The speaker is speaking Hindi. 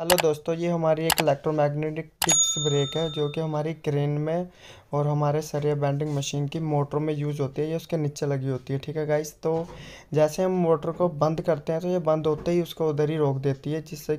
हेलो दोस्तों ये हमारी एक इलेक्ट्रोमैग्नेटिक टिक्स ब्रेक है जो कि हमारी क्रेन में और हमारे सरिया बैंडिंग मशीन की मोटरों में यूज़ होती है ये उसके नीचे लगी होती है ठीक है गाइस तो जैसे हम मोटर को बंद करते हैं तो ये बंद होते ही उसको उधर ही रोक देती है जिससे